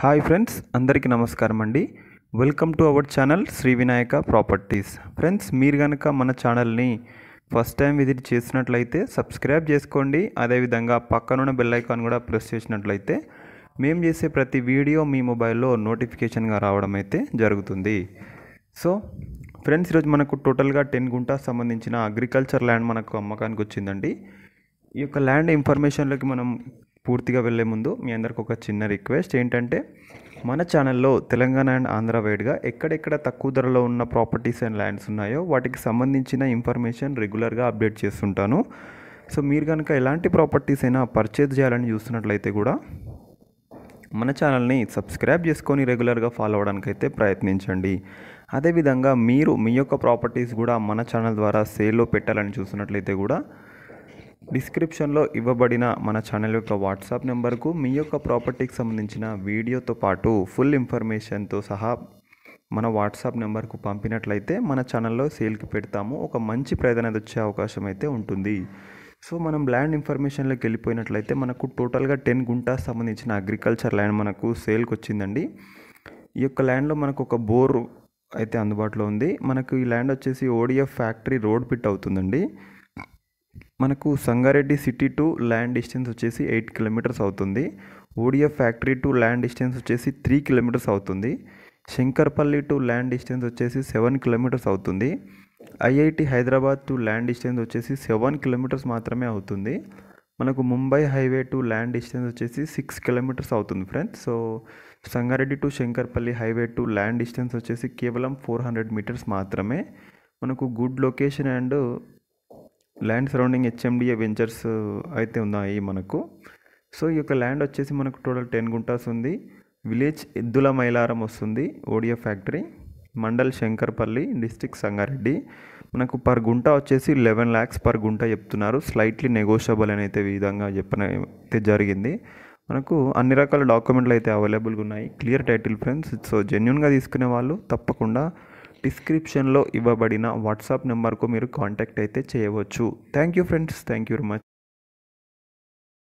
hi friends అందరికీ నమస్కారం అండి welcome to our channel Shri Vinayaka properties friends మీరు కనుక మన ఛానల్ని ఫస్ట్ టైం విజిట్ చేసినట్లయితే సబ్స్క్రైబ్ చేసుకోండి అదేవిధంగా పక్కనున్న బెల్ ఐకాన్ కూడా ప్రెస్ చేసినట్లయితే మేము చేసే ప్రతి వీడియో మీ మొబైల్లో నోటిఫికేషన్గా రావడం అయితే జరుగుతుంది సో ఫ్రెండ్స్ ఈరోజు మనకు టోటల్గా టెన్ గుంటా సంబంధించిన అగ్రికల్చర్ ల్యాండ్ మనకు అమ్మకానికి వచ్చిందండి ఈ యొక్క ల్యాండ్ ఇన్ఫర్మేషన్లోకి మనం పూర్తిగా వెళ్ళే ముందు మీ అందరికి ఒక చిన్న రిక్వెస్ట్ ఏంటంటే మన ఛానల్లో తెలంగాణ అండ్ ఆంధ్ర వైడ్గా ఎక్కడెక్కడ తక్కువ ధరలో ఉన్న ప్రాపర్టీస్ అండ్ ల్యాండ్స్ ఉన్నాయో వాటికి సంబంధించిన ఇన్ఫర్మేషన్ రెగ్యులర్గా అప్డేట్ చేస్తుంటాను సో మీరు కనుక ఎలాంటి ప్రాపర్టీస్ అయినా పర్చేజ్ చేయాలని చూస్తున్నట్లయితే కూడా మన ఛానల్ని సబ్స్క్రైబ్ చేసుకొని రెగ్యులర్గా ఫాలో అవడానికైతే ప్రయత్నించండి అదేవిధంగా మీరు మీ యొక్క ప్రాపర్టీస్ కూడా మన ఛానల్ ద్వారా సేల్లో పెట్టాలని చూసినట్లయితే కూడా డిస్క్రిప్షన్లో ఇవ్వబడిన మన ఛానల్ యొక్క వాట్సాప్ నెంబర్కు మీ యొక్క ప్రాపర్టీకి సంబంధించిన వీడియోతో పాటు ఫుల్ ఇన్ఫర్మేషన్తో సహా మన వాట్సాప్ నెంబర్కు పంపినట్లయితే మన ఛానల్లో సేల్కి పెడతాము ఒక మంచి ప్రేదనది వచ్చే అవకాశం అయితే ఉంటుంది సో మనం ల్యాండ్ ఇన్ఫర్మేషన్లోకి వెళ్ళిపోయినట్లయితే మనకు టోటల్గా టెన్ గుంటా సంబంధించిన అగ్రికల్చర్ ల్యాండ్ మనకు సేల్కి వచ్చిందండి ఈ యొక్క ల్యాండ్లో మనకు ఒక బోర్ అయితే అందుబాటులో ఉంది మనకు ఈ ల్యాండ్ వచ్చేసి ఓడిఎఫ్ ఫ్యాక్టరీ రోడ్ పిట్ అవుతుందండి మనకు Sangareddy city to land distance వచ్చేసి ఎయిట్ కిలోమీటర్స్ అవుతుంది ఓడియా ఫ్యాక్టరీ టు ల్యాండ్ డిస్టెన్స్ వచ్చేసి త్రీ కిలోమీటర్స్ అవుతుంది శంకర్పల్లి టు ల్యాండ్ డిస్టెన్స్ వచ్చేసి సెవెన్ కిలోమీటర్స్ అవుతుంది IIT Hyderabad to land distance వచ్చేసి సెవెన్ కిలోమీటర్స్ మాత్రమే అవుతుంది మనకు Mumbai highway to land distance వచ్చేసి సిక్స్ కిలోమీటర్స్ అవుతుంది friends so Sangareddy to Shankarpally highway to land distance వచ్చేసి కేవలం ఫోర్ హండ్రెడ్ మీటర్స్ మాత్రమే మనకు good location and land surrounding HMD ventures అయితే ఉన్నాయి మనకు సో ఈ యొక్క ల్యాండ్ వచ్చేసి మనకు టోటల్ టెన్ గుంటాస్ ఉంది విలేజ్ ఎద్దుల మైలారం వస్తుంది ఓడియో ఫ్యాక్టరీ మండల్ శంకర్పల్లి డిస్టిక్ సంగారెడ్డి మనకు పర్ గుంట వచ్చేసి లెవెన్ ల్యాక్స్ పర్ గుంట చెప్తున్నారు స్లైట్లీ నెగోషియబుల్ అని అయితే విధంగా అయితే జరిగింది మనకు అన్ని రకాల డాక్యుమెంట్లు అయితే అవైలబుల్గా ఉన్నాయి క్లియర్ టైటిల్ ఫ్రెండ్స్ సో జెన్యున్గా తీసుకునే వాళ్ళు తప్పకుండా డిస్క్రిప్షన్లో ఇవ్వబడిన వాట్సాప్ నెంబర్కు మీరు కాంటాక్ట్ అయితే చేయవచ్చు thank you friends thank you very much